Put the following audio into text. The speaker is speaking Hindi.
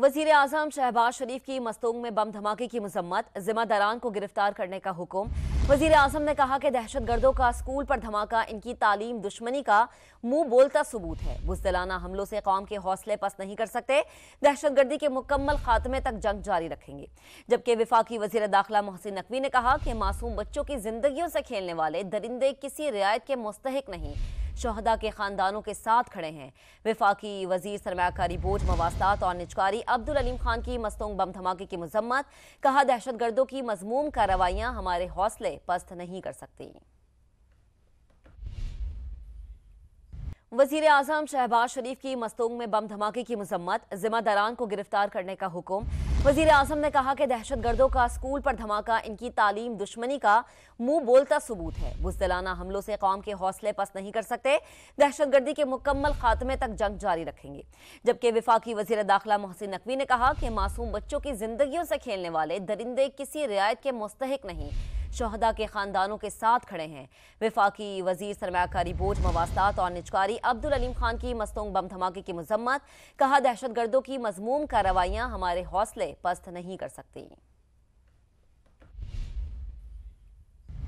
वजीर आजम शहबाज शरीफ की मस्तोंग में बम धमाके की मजम्मत जिम्मेदारान को गिरफ्तार करने का हुक्म वजीर आजम ने कहा कि दहशत गर्दों का स्कूल पर धमाका इनकी तालीम दुश्मनी का मुंह बोलता सबूत है बुजदलाना हमलों से कौम के हौसले पस नहीं कर सकते दहशत गर्दी के मुकम्मल खात्मे तक जंग जारी रखेंगे जबकि विफाकी वजीर दाखिला मोहसिन नकवी ने कहा कि मासूम बच्चों की जिंदगी से खेलने वाले दरिंदे किसी रियायत के मुस्तक नहीं शहदा के खानदानों के साथ खड़े हैं विफाकी वजीर सरमाकारी बोझ मवासात और निचकारी अब्दुल अलीम खान की मस्तोंग बम धमाके की मजम्मत कहा दहशत गर्दों की मजमूम कार्रवाइयाँ हमारे हौसले पस्त नहीं कर सकती वजीर आजम शहबाज शरीफ की मस्तोंग में बम धमाके की मजम्मत जिम्मेदारान को गिरफ्तार करने का हुक्म वजीर आजम ने कहा कि दहशतगर्दों का स्कूल पर धमाका इनकी तालीम दुश्मनी का मुंह बोलता सबूत है बुजदलाना हमलों से कौम के हौसले पस नहीं कर सकते दहशतगर्दी के मुकम्मल खात्मे तक जंग जारी रखेंगे जबकि विफाकी वजीर दाखिला मोहसिन नकवी ने कहा कि मासूम बच्चों की जिंदगियों से खेलने वाले दरिंदे किसी रियायत के मुस्तक नहीं शहदा के खानदानों के साथ खड़े हैं विफाकी वजीर सरमाकारी बोझ मवास्तात और निचकारी अब्दुल अलीम खान की मस्तोंग बम धमाके की मजम्मत कहा दहशत की मजमूम कार्रवाइयाँ हमारे हौसले पस्त नहीं कर सकती